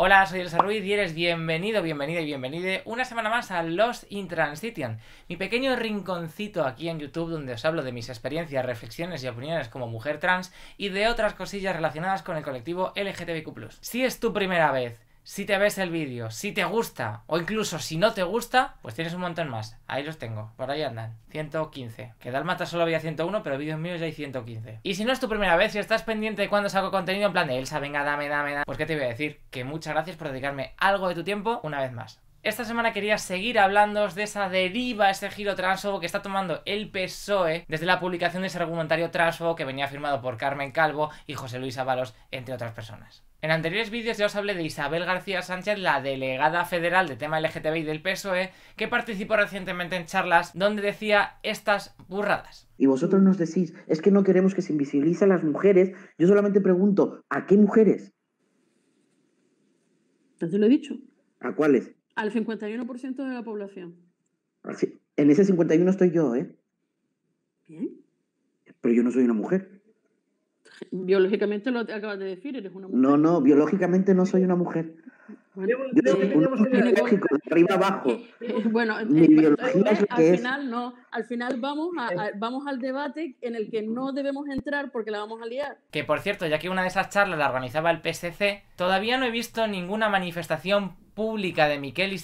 Hola, soy Elsa Ruiz y eres bienvenido, bienvenida y bienvenido una semana más a Los Transition, mi pequeño rinconcito aquí en YouTube donde os hablo de mis experiencias, reflexiones y opiniones como mujer trans y de otras cosillas relacionadas con el colectivo LGTBQ. Si es tu primera vez si te ves el vídeo, si te gusta o incluso si no te gusta, pues tienes un montón más. Ahí los tengo, por ahí andan. 115. Que Dalmata solo había 101, pero vídeos míos ya hay 115. Y si no es tu primera vez, y estás pendiente de cuándo saco contenido en plan de Elsa, venga, dame, dame, dame, pues que te voy a decir, que muchas gracias por dedicarme algo de tu tiempo una vez más. Esta semana quería seguir hablándoos de esa deriva, ese giro transfobo que está tomando el PSOE desde la publicación de ese argumentario transfobo que venía firmado por Carmen Calvo y José Luis Ábalos, entre otras personas. En anteriores vídeos ya os hablé de Isabel García Sánchez, la delegada federal de tema LGTBI del PSOE, que participó recientemente en charlas donde decía estas burradas. Y vosotros nos decís, es que no queremos que se invisibilicen las mujeres. Yo solamente pregunto, ¿a qué mujeres? No lo he dicho. ¿A cuáles? Al 51% de la población. Ah, en ese 51 estoy yo, ¿eh? Bien. Pero yo no soy una mujer. Biológicamente lo acabas de decir, eres una mujer. No, no, biológicamente no soy una mujer. arriba abajo. Bueno, al final no, al final vamos vamos al debate en el que no debemos entrar porque la vamos a liar. Que por cierto, ya que una de esas charlas la organizaba el PSC, todavía no he visto ninguna manifestación pública de Miquel y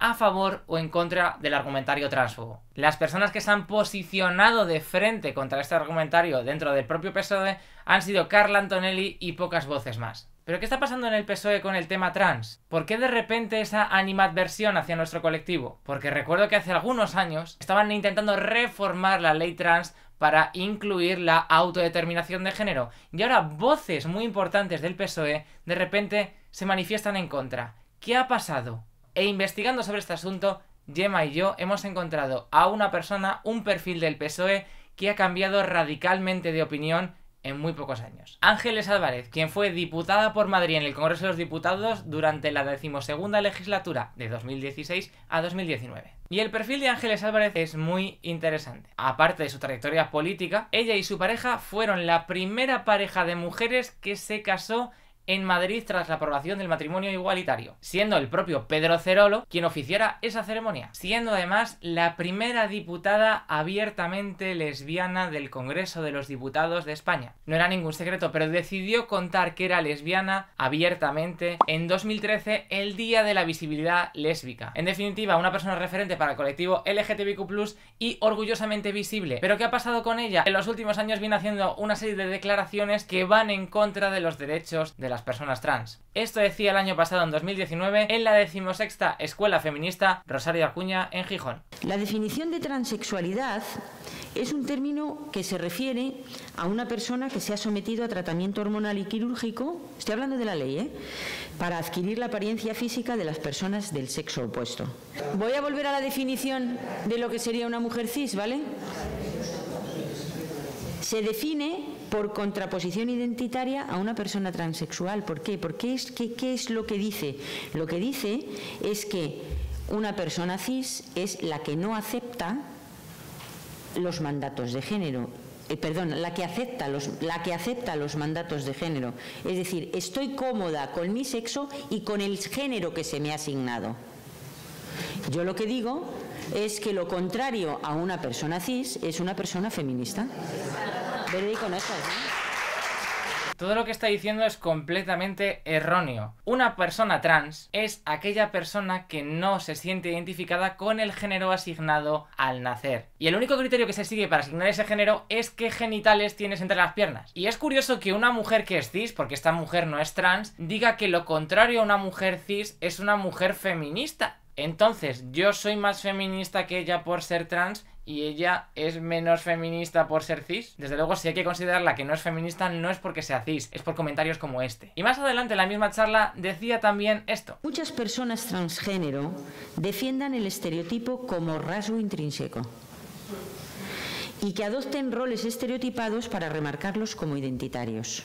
a favor o en contra del argumentario transfobo. Las personas que se han posicionado de frente contra este argumentario dentro del propio PSOE han sido Carla Antonelli y pocas voces más. ¿Pero qué está pasando en el PSOE con el tema trans? ¿Por qué de repente esa animadversión hacia nuestro colectivo? Porque recuerdo que hace algunos años estaban intentando reformar la ley trans para incluir la autodeterminación de género. Y ahora voces muy importantes del PSOE de repente se manifiestan en contra. ¿qué ha pasado? E investigando sobre este asunto, Gemma y yo hemos encontrado a una persona, un perfil del PSOE, que ha cambiado radicalmente de opinión en muy pocos años. Ángeles Álvarez, quien fue diputada por Madrid en el Congreso de los Diputados durante la decimosegunda legislatura de 2016 a 2019. Y el perfil de Ángeles Álvarez es muy interesante. Aparte de su trayectoria política, ella y su pareja fueron la primera pareja de mujeres que se casó en Madrid tras la aprobación del matrimonio igualitario, siendo el propio Pedro Cerolo quien oficiara esa ceremonia, siendo además la primera diputada abiertamente lesbiana del Congreso de los Diputados de España. No era ningún secreto, pero decidió contar que era lesbiana abiertamente en 2013, el Día de la Visibilidad Lésbica. En definitiva, una persona referente para el colectivo LGTBQ+, y orgullosamente visible. ¿Pero qué ha pasado con ella? En los últimos años viene haciendo una serie de declaraciones que van en contra de los derechos de las las personas trans. Esto decía el año pasado, en 2019, en la decimosexta Escuela Feminista Rosario Acuña en Gijón. La definición de transexualidad es un término que se refiere a una persona que se ha sometido a tratamiento hormonal y quirúrgico, estoy hablando de la ley, ¿eh? para adquirir la apariencia física de las personas del sexo opuesto. Voy a volver a la definición de lo que sería una mujer cis, ¿vale? Se define por contraposición identitaria a una persona transexual. ¿Por qué? Porque es, ¿qué, ¿Qué es lo que dice? Lo que dice es que una persona cis es la que no acepta los mandatos de género eh, perdón, la que, acepta los, la que acepta los mandatos de género. Es decir, estoy cómoda con mi sexo y con el género que se me ha asignado. Yo lo que digo es que lo contrario a una persona cis es una persona feminista con eso, Todo lo que está diciendo es completamente erróneo. Una persona trans es aquella persona que no se siente identificada con el género asignado al nacer. Y el único criterio que se sigue para asignar ese género es qué genitales tienes entre las piernas. Y es curioso que una mujer que es cis, porque esta mujer no es trans, diga que lo contrario a una mujer cis es una mujer feminista. Entonces, yo soy más feminista que ella por ser trans y ella es menos feminista por ser cis. Desde luego, si hay que considerarla que no es feminista, no es porque sea cis, es por comentarios como este. Y más adelante en la misma charla decía también esto. Muchas personas transgénero defiendan el estereotipo como rasgo intrínseco y que adopten roles estereotipados para remarcarlos como identitarios.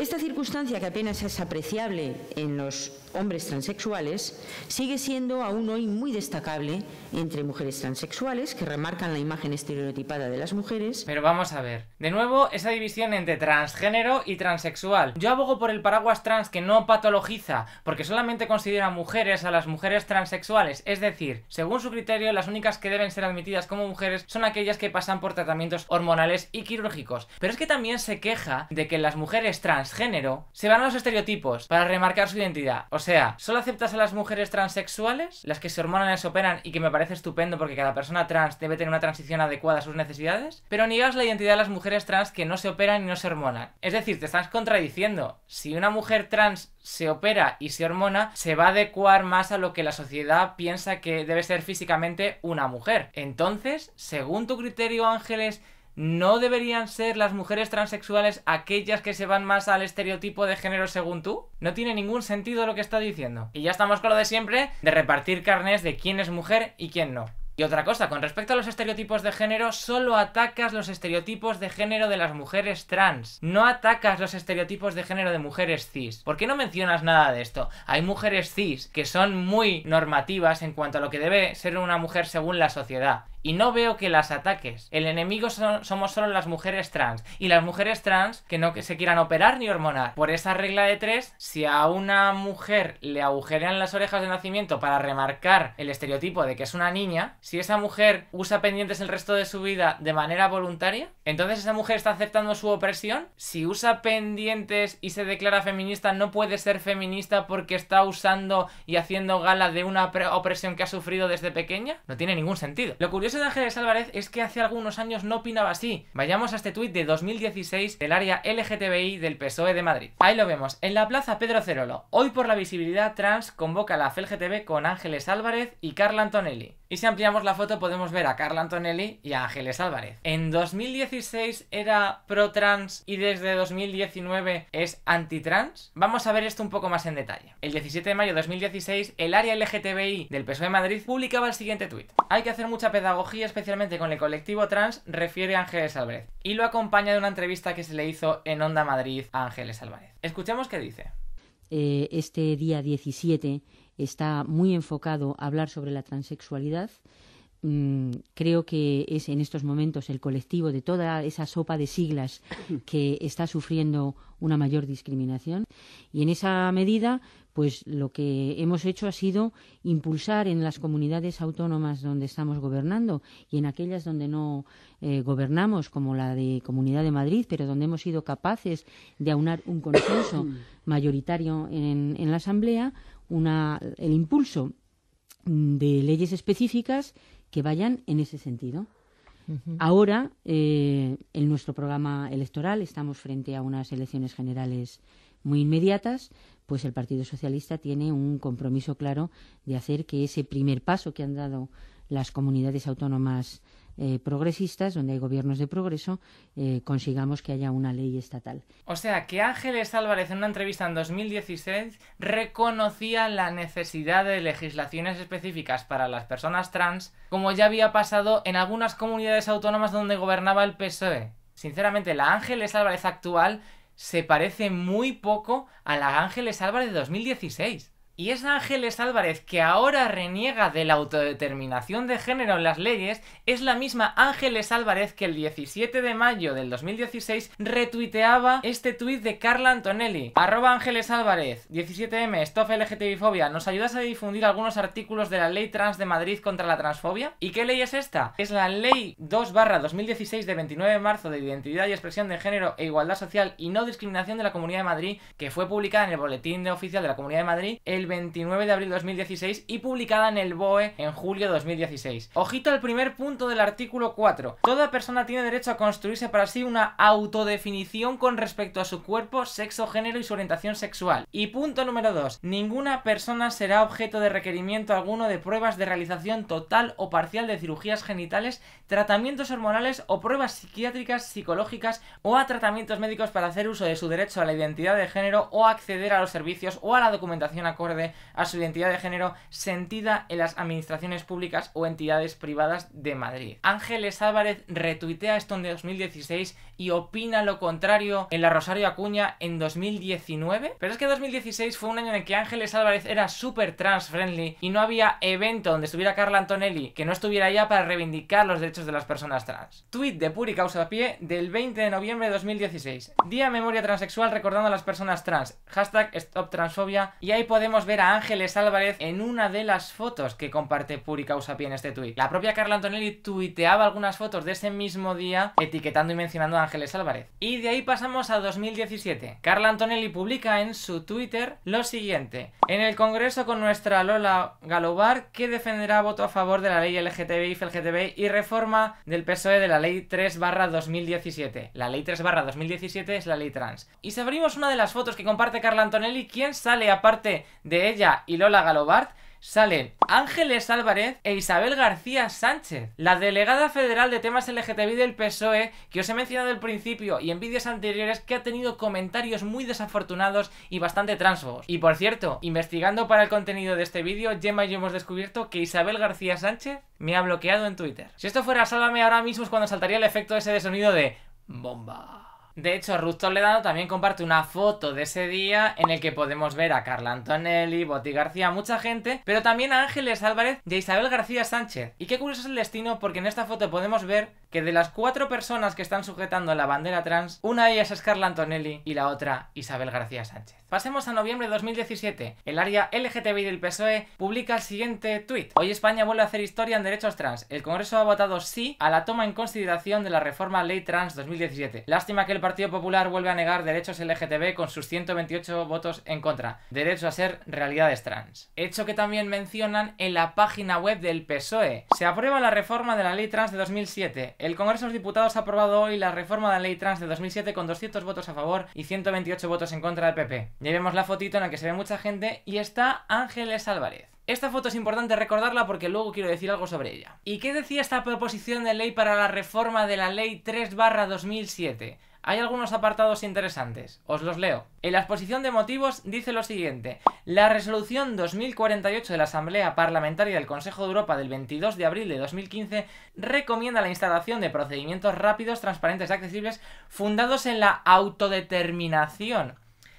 Esta circunstancia, que apenas es apreciable en los hombres transexuales, sigue siendo aún hoy muy destacable entre mujeres transexuales que remarcan la imagen estereotipada de las mujeres. Pero vamos a ver, de nuevo esa división entre transgénero y transexual. Yo abogo por el paraguas trans que no patologiza, porque solamente considera mujeres a las mujeres transexuales, es decir, según su criterio las únicas que deben ser admitidas como mujeres son aquellas que pasan por tratamientos hormonales y quirúrgicos. Pero es que también se queja de que las mujeres trans género, se van a los estereotipos para remarcar su identidad. O sea, ¿solo aceptas a las mujeres transexuales, las que se hormonan y se operan y que me parece estupendo porque cada persona trans debe tener una transición adecuada a sus necesidades? Pero niegas la identidad de las mujeres trans que no se operan y no se hormonan. Es decir, te estás contradiciendo. Si una mujer trans se opera y se hormona, se va a adecuar más a lo que la sociedad piensa que debe ser físicamente una mujer. Entonces, según tu criterio, Ángeles, ¿no deberían ser las mujeres transexuales aquellas que se van más al estereotipo de género según tú? No tiene ningún sentido lo que está diciendo. Y ya estamos con lo de siempre, de repartir carnes de quién es mujer y quién no. Y otra cosa, con respecto a los estereotipos de género, solo atacas los estereotipos de género de las mujeres trans. No atacas los estereotipos de género de mujeres cis. ¿Por qué no mencionas nada de esto? Hay mujeres cis que son muy normativas en cuanto a lo que debe ser una mujer según la sociedad y no veo que las ataques. El enemigo somos solo las mujeres trans y las mujeres trans que no que se quieran operar ni hormonar. Por esa regla de tres, si a una mujer le agujerean las orejas de nacimiento para remarcar el estereotipo de que es una niña, si esa mujer usa pendientes el resto de su vida de manera voluntaria, entonces esa mujer está aceptando su opresión. Si usa pendientes y se declara feminista, no puede ser feminista porque está usando y haciendo gala de una opresión que ha sufrido desde pequeña. No tiene ningún sentido. Lo curioso curioso de Ángeles Álvarez es que hace algunos años no opinaba así. Vayamos a este tuit de 2016 del área LGTBI del PSOE de Madrid. Ahí lo vemos, en la plaza Pedro Cerolo. Hoy por la visibilidad trans convoca la FELGTB con Ángeles Álvarez y Carla Antonelli. Y si ampliamos la foto podemos ver a Carla Antonelli y a Ángeles Álvarez. En 2016 era pro-trans y desde 2019 es anti-trans. Vamos a ver esto un poco más en detalle. El 17 de mayo de 2016 el área LGTBI del PSOE de Madrid publicaba el siguiente tuit. Hay que hacer mucha pedagogía especialmente con el colectivo trans, refiere a Ángeles Álvarez. Y lo acompaña de una entrevista que se le hizo en Onda Madrid a Ángeles Álvarez. Escuchemos qué dice. Eh, este día 17 está muy enfocado a hablar sobre la transexualidad. Mm, creo que es en estos momentos el colectivo de toda esa sopa de siglas que está sufriendo una mayor discriminación. Y en esa medida, pues lo que hemos hecho ha sido impulsar en las comunidades autónomas donde estamos gobernando y en aquellas donde no eh, gobernamos, como la de Comunidad de Madrid, pero donde hemos sido capaces de aunar un consenso mayoritario en, en la Asamblea, una, el impulso mm, de leyes específicas que vayan en ese sentido. Ahora, eh, en nuestro programa electoral, estamos frente a unas elecciones generales muy inmediatas, pues el Partido Socialista tiene un compromiso claro de hacer que ese primer paso que han dado las comunidades autónomas eh, progresistas, donde hay gobiernos de progreso, eh, consigamos que haya una ley estatal. O sea, que Ángeles Álvarez en una entrevista en 2016 reconocía la necesidad de legislaciones específicas para las personas trans, como ya había pasado en algunas comunidades autónomas donde gobernaba el PSOE. Sinceramente, la Ángeles Álvarez actual se parece muy poco a la Ángeles Álvarez de 2016. Y es Ángeles Álvarez, que ahora reniega de la autodeterminación de género en las leyes, es la misma Ángeles Álvarez que el 17 de mayo del 2016 retuiteaba este tuit de Carla Antonelli. Arroba Ángeles Álvarez, 17M, stop LGTBifobia, ¿nos ayudas a difundir algunos artículos de la ley trans de Madrid contra la transfobia? ¿Y qué ley es esta? Es la ley 2 barra 2016 de 29 de marzo de identidad y expresión de género e igualdad social y no discriminación de la Comunidad de Madrid, que fue publicada en el Boletín Oficial de la Comunidad de Madrid el 29 de abril de 2016 y publicada en el BOE en julio de 2016. Ojito al primer punto del artículo 4. Toda persona tiene derecho a construirse para sí una autodefinición con respecto a su cuerpo, sexo, género y su orientación sexual. Y punto número 2. Ninguna persona será objeto de requerimiento alguno de pruebas de realización total o parcial de cirugías genitales, tratamientos hormonales o pruebas psiquiátricas, psicológicas o a tratamientos médicos para hacer uso de su derecho a la identidad de género o acceder a los servicios o a la documentación acorde a su identidad de género sentida en las administraciones públicas o entidades privadas de Madrid. Ángeles Álvarez retuitea esto en 2016 y opina lo contrario en la Rosario Acuña en 2019. Pero es que 2016 fue un año en el que Ángeles Álvarez era súper trans friendly y no había evento donde estuviera Carla Antonelli que no estuviera allá para reivindicar los derechos de las personas trans. Tweet de Puri Causa Pie del 20 de noviembre de 2016. Día Memoria Transexual recordando a las personas trans. Hashtag Stop Transfobia. Y ahí podemos ver a Ángeles Álvarez en una de las fotos que comparte Puri Causa Pie en este tweet. La propia Carla Antonelli tuiteaba algunas fotos de ese mismo día etiquetando y mencionando a Ángeles Álvarez. Y de ahí pasamos a 2017. Carla Antonelli publica en su Twitter lo siguiente. En el Congreso con nuestra Lola Galobar, que defenderá voto a favor de la ley LGTBI, y reforma del PSOE de la ley 3 2017. La ley 3 2017 es la ley trans. Y si abrimos una de las fotos que comparte Carla Antonelli, ¿quién sale aparte de ella y Lola Galobard? salen Ángeles Álvarez e Isabel García Sánchez, la delegada federal de temas LGTBI del PSOE, que os he mencionado al principio y en vídeos anteriores que ha tenido comentarios muy desafortunados y bastante transfobos. Y por cierto, investigando para el contenido de este vídeo, Gemma y yo hemos descubierto que Isabel García Sánchez me ha bloqueado en Twitter. Si esto fuera Sálvame ahora mismo es cuando saltaría el efecto ese de sonido de bomba. De hecho, Ruth Toledano también comparte una foto de ese día en el que podemos ver a Carla Antonelli, Boti García, mucha gente, pero también a Ángeles Álvarez y a Isabel García Sánchez. Y qué curioso es el destino porque en esta foto podemos ver que de las cuatro personas que están sujetando la bandera trans, una de ellas es Carla Antonelli y la otra Isabel García Sánchez. Pasemos a noviembre de 2017. El área LGTBI del PSOE publica el siguiente tuit. Hoy España vuelve a hacer historia en derechos trans. El Congreso ha votado sí a la toma en consideración de la reforma Ley Trans 2017. Lástima que el Partido Popular vuelve a negar derechos LGTB con sus 128 votos en contra. Derecho a ser realidades trans. Hecho que también mencionan en la página web del PSOE. Se aprueba la reforma de la Ley Trans de 2007 el Congreso de los Diputados ha aprobado hoy la reforma de la ley trans de 2007 con 200 votos a favor y 128 votos en contra del PP. Llevemos la fotito en la que se ve mucha gente y está Ángeles Álvarez. Esta foto es importante recordarla porque luego quiero decir algo sobre ella. ¿Y qué decía esta proposición de ley para la reforma de la ley 3 2007? hay algunos apartados interesantes. Os los leo. En la exposición de motivos dice lo siguiente. La resolución 2048 de la Asamblea Parlamentaria del Consejo de Europa del 22 de abril de 2015 recomienda la instalación de procedimientos rápidos, transparentes y accesibles fundados en la autodeterminación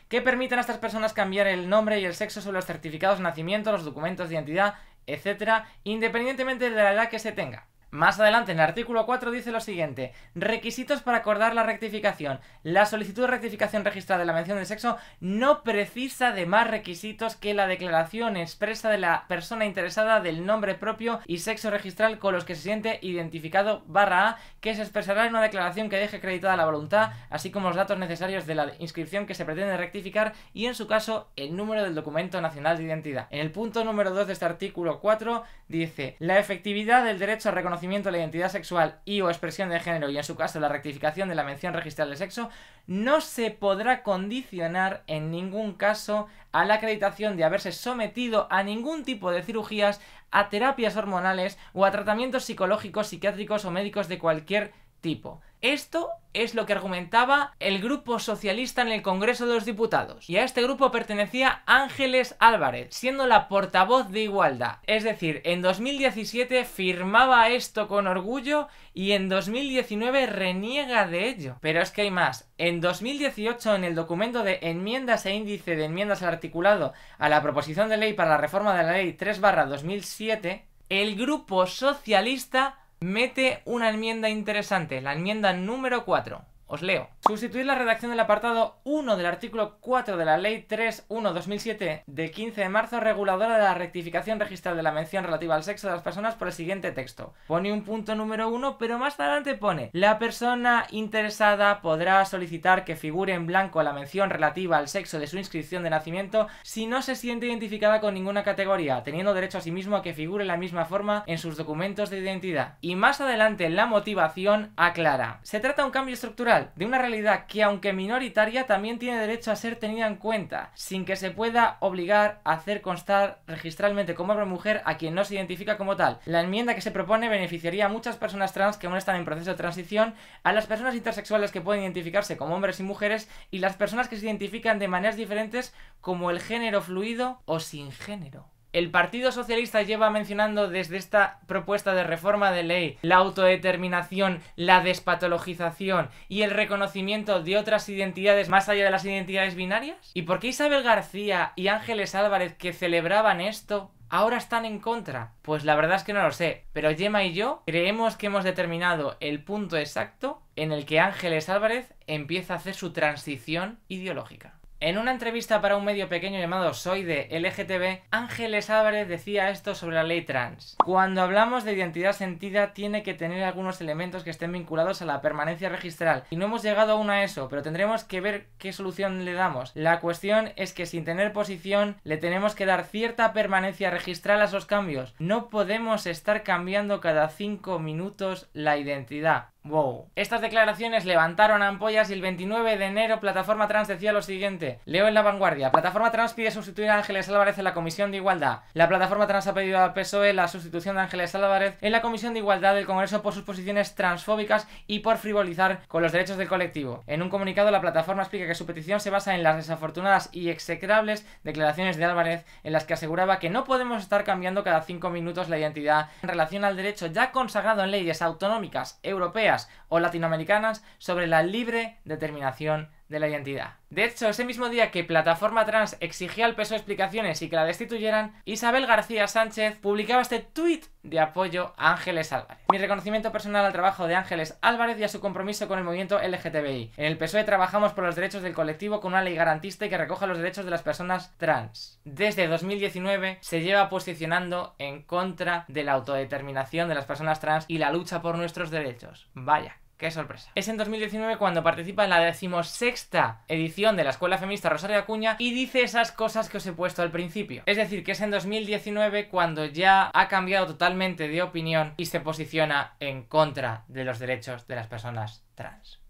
que permitan a estas personas cambiar el nombre y el sexo sobre los certificados de nacimiento, los documentos de identidad, etc., independientemente de la edad que se tenga. Más adelante, en el artículo 4 dice lo siguiente: requisitos para acordar la rectificación. La solicitud de rectificación registrada de la mención del sexo no precisa de más requisitos que la declaración expresa de la persona interesada del nombre propio y sexo registral con los que se siente identificado barra A, que se expresará en una declaración que deje acreditada la voluntad, así como los datos necesarios de la inscripción que se pretende rectificar y, en su caso, el número del documento nacional de identidad. En el punto número 2 de este artículo 4 dice: la efectividad del derecho a reconocer la identidad sexual y o expresión de género y en su caso la rectificación de la mención registral de sexo no se podrá condicionar en ningún caso a la acreditación de haberse sometido a ningún tipo de cirugías, a terapias hormonales o a tratamientos psicológicos, psiquiátricos o médicos de cualquier tipo. Esto es lo que argumentaba el grupo socialista en el Congreso de los Diputados. Y a este grupo pertenecía Ángeles Álvarez, siendo la portavoz de Igualdad. Es decir, en 2017 firmaba esto con orgullo y en 2019 reniega de ello. Pero es que hay más. En 2018, en el documento de enmiendas e índice de enmiendas al articulado a la proposición de ley para la reforma de la ley 3 2007, el grupo socialista mete una enmienda interesante, la enmienda número 4. Os leo. Sustituir la redacción del apartado 1 del artículo 4 de la Ley 3.1.2007 2007 de 15 de marzo reguladora de la rectificación registral de la mención relativa al sexo de las personas por el siguiente texto. Pone un punto número 1, pero más adelante pone la persona interesada podrá solicitar que figure en blanco la mención relativa al sexo de su inscripción de nacimiento si no se siente identificada con ninguna categoría, teniendo derecho a sí mismo a que figure la misma forma en sus documentos de identidad. Y más adelante la motivación aclara. Se trata de un cambio estructural de una realidad que aunque minoritaria también tiene derecho a ser tenida en cuenta, sin que se pueda obligar a hacer constar registralmente como hombre o mujer a quien no se identifica como tal. La enmienda que se propone beneficiaría a muchas personas trans que aún están en proceso de transición, a las personas intersexuales que pueden identificarse como hombres y mujeres y las personas que se identifican de maneras diferentes como el género fluido o sin género. El Partido Socialista lleva mencionando desde esta propuesta de reforma de ley la autodeterminación, la despatologización y el reconocimiento de otras identidades más allá de las identidades binarias. ¿Y por qué Isabel García y Ángeles Álvarez que celebraban esto ahora están en contra? Pues la verdad es que no lo sé, pero Gemma y yo creemos que hemos determinado el punto exacto en el que Ángeles Álvarez empieza a hacer su transición ideológica. En una entrevista para un medio pequeño llamado Soy de LGTB, Ángeles Álvarez decía esto sobre la ley trans. Cuando hablamos de identidad sentida tiene que tener algunos elementos que estén vinculados a la permanencia registral y no hemos llegado aún a eso, pero tendremos que ver qué solución le damos. La cuestión es que sin tener posición le tenemos que dar cierta permanencia registral a esos cambios. No podemos estar cambiando cada 5 minutos la identidad. Wow. Estas declaraciones levantaron ampollas y el 29 de enero Plataforma Trans decía lo siguiente. Leo en la vanguardia. Plataforma Trans pide sustituir a Ángeles Álvarez en la Comisión de Igualdad. La Plataforma Trans ha pedido al PSOE la sustitución de Ángeles Álvarez en la Comisión de Igualdad del Congreso por sus posiciones transfóbicas y por frivolizar con los derechos del colectivo. En un comunicado la plataforma explica que su petición se basa en las desafortunadas y execrables declaraciones de Álvarez en las que aseguraba que no podemos estar cambiando cada cinco minutos la identidad en relación al derecho ya consagrado en leyes autonómicas europeas o latinoamericanas sobre la libre determinación de la identidad. De hecho, ese mismo día que Plataforma Trans exigía al PSOE explicaciones y que la destituyeran, Isabel García Sánchez publicaba este tuit de apoyo a Ángeles Álvarez. Mi reconocimiento personal al trabajo de Ángeles Álvarez y a su compromiso con el movimiento LGTBI. En el PSOE trabajamos por los derechos del colectivo con una ley garantista y que recoja los derechos de las personas trans. Desde 2019 se lleva posicionando en contra de la autodeterminación de las personas trans y la lucha por nuestros derechos. Vaya ¡Qué sorpresa! Es en 2019 cuando participa en la decimosexta edición de la Escuela Feminista Rosario Acuña y dice esas cosas que os he puesto al principio. Es decir, que es en 2019 cuando ya ha cambiado totalmente de opinión y se posiciona en contra de los derechos de las personas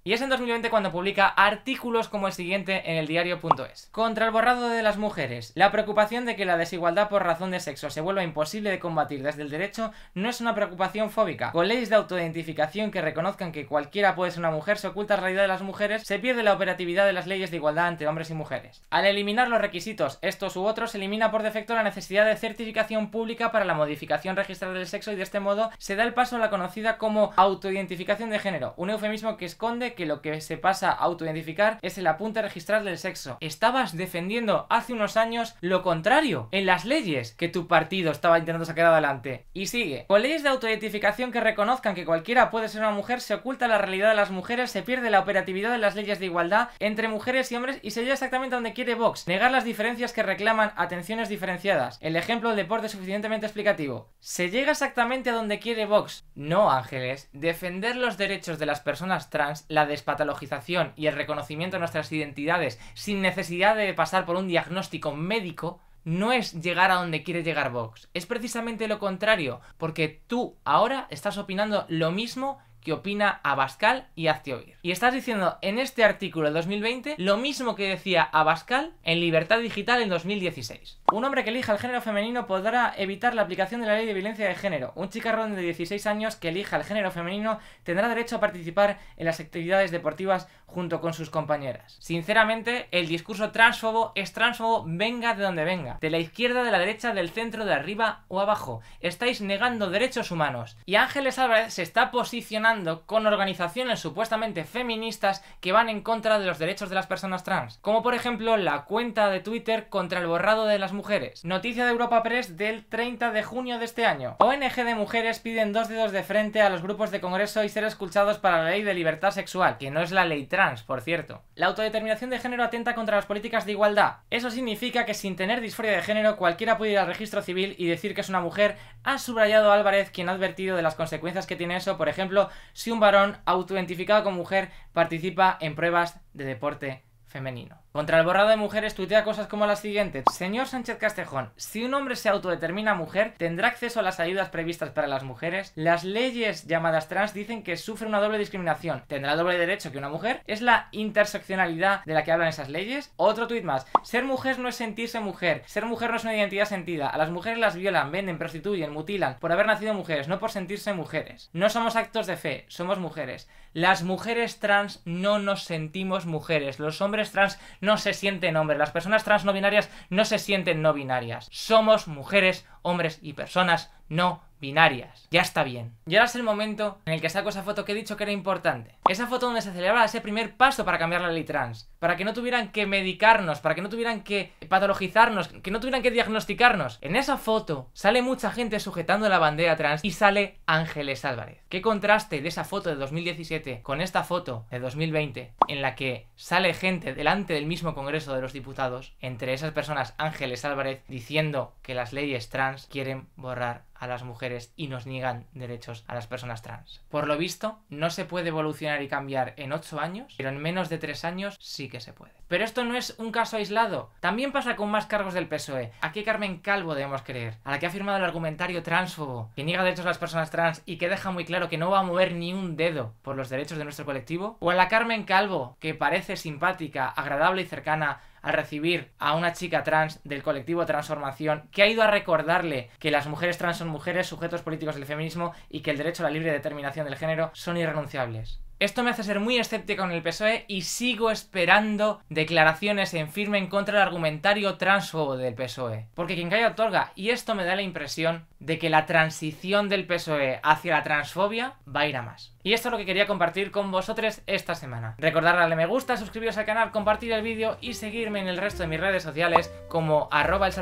y es en 2020 cuando publica artículos como el siguiente en el diario.es. Contra el borrado de las mujeres, la preocupación de que la desigualdad por razón de sexo se vuelva imposible de combatir desde el derecho no es una preocupación fóbica. Con leyes de autoidentificación que reconozcan que cualquiera puede ser una mujer, se oculta la realidad de las mujeres, se pierde la operatividad de las leyes de igualdad entre hombres y mujeres. Al eliminar los requisitos, estos u otros, se elimina por defecto la necesidad de certificación pública para la modificación registrada del sexo y de este modo se da el paso a la conocida como autoidentificación de género, un eufemismo que esconde que lo que se pasa a autoidentificar es el apunte registral del sexo. Estabas defendiendo hace unos años lo contrario en las leyes que tu partido estaba intentando sacar adelante. Y sigue. Con leyes de autoidentificación que reconozcan que cualquiera puede ser una mujer, se oculta la realidad de las mujeres, se pierde la operatividad de las leyes de igualdad entre mujeres y hombres y se llega exactamente a donde quiere Vox, negar las diferencias que reclaman atenciones diferenciadas. El ejemplo del deporte es suficientemente explicativo. Se llega exactamente a donde quiere Vox. No, Ángeles, defender los derechos de las personas trans, la despatologización y el reconocimiento de nuestras identidades sin necesidad de pasar por un diagnóstico médico, no es llegar a donde quiere llegar Vox, es precisamente lo contrario, porque tú ahora estás opinando lo mismo que opina Abascal y oír. Y estás diciendo en este artículo del 2020 lo mismo que decía Abascal en Libertad Digital en 2016. Un hombre que elija el género femenino podrá evitar la aplicación de la ley de violencia de género. Un chicarrón de 16 años que elija el género femenino tendrá derecho a participar en las actividades deportivas junto con sus compañeras. Sinceramente, el discurso transfobo es transfobo venga de donde venga, de la izquierda, de la derecha, del centro, de arriba o abajo. Estáis negando derechos humanos. Y Ángeles Álvarez se está posicionando con organizaciones supuestamente feministas que van en contra de los derechos de las personas trans, como por ejemplo la cuenta de Twitter contra el borrado de las mujeres. Noticia de Europa Press del 30 de junio de este año. ONG de mujeres piden dos dedos de frente a los grupos de congreso y ser escuchados para la ley de libertad sexual, que no es la ley por cierto. La autodeterminación de género atenta contra las políticas de igualdad. Eso significa que sin tener disforia de género cualquiera puede ir al registro civil y decir que es una mujer, ha subrayado Álvarez quien ha advertido de las consecuencias que tiene eso, por ejemplo, si un varón autoidentificado como mujer participa en pruebas de deporte femenino. Contra el borrado de mujeres tuitea cosas como las siguientes. Señor Sánchez Castejón, si un hombre se autodetermina mujer, tendrá acceso a las ayudas previstas para las mujeres. Las leyes llamadas trans dicen que sufre una doble discriminación. Tendrá doble derecho que una mujer. Es la interseccionalidad de la que hablan esas leyes. Otro tuit más. Ser mujer no es sentirse mujer. Ser mujer no es una identidad sentida. A las mujeres las violan, venden, prostituyen, mutilan por haber nacido mujeres, no por sentirse mujeres. No somos actos de fe, somos mujeres. Las mujeres trans no nos sentimos mujeres. Los hombres trans no se sienten hombres. Las personas trans no binarias no se sienten no binarias. Somos mujeres, hombres y personas no binarias. Ya está bien. Y ahora es el momento en el que saco esa foto que he dicho que era importante. Esa foto donde se celebraba ese primer paso para cambiar la ley trans. Para que no tuvieran que medicarnos, para que no tuvieran que patologizarnos, que no tuvieran que diagnosticarnos. En esa foto sale mucha gente sujetando la bandera trans y sale Ángeles Álvarez. Qué contraste de esa foto de 2017 con esta foto de 2020 en la que sale gente delante del mismo Congreso de los Diputados, entre esas personas Ángeles Álvarez diciendo que las leyes trans quieren borrar a las mujeres y nos niegan derechos a las personas trans. Por lo visto, no se puede evolucionar y cambiar en 8 años, pero en menos de 3 años sí que se puede. Pero esto no es un caso aislado. También pasa con más cargos del PSOE. ¿A qué Carmen Calvo debemos creer? A la que ha firmado el argumentario transfobo, que niega derechos a las personas trans y que deja muy claro que no va a mover ni un dedo por los derechos de nuestro colectivo. O a la Carmen Calvo, que parece simpática, agradable y cercana, a recibir a una chica trans del colectivo Transformación que ha ido a recordarle que las mujeres trans son mujeres, sujetos políticos del feminismo y que el derecho a la libre determinación del género son irrenunciables. Esto me hace ser muy escéptico con el PSOE y sigo esperando declaraciones en firme en contra del argumentario transfobo del PSOE. Porque quien calla otorga, y esto me da la impresión de que la transición del PSOE hacia la transfobia va a ir a más. Y esto es lo que quería compartir con vosotros esta semana. Recordad me gusta, suscribiros al canal, compartir el vídeo y seguirme en el resto de mis redes sociales como arroba el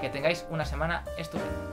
Que tengáis una semana estupenda.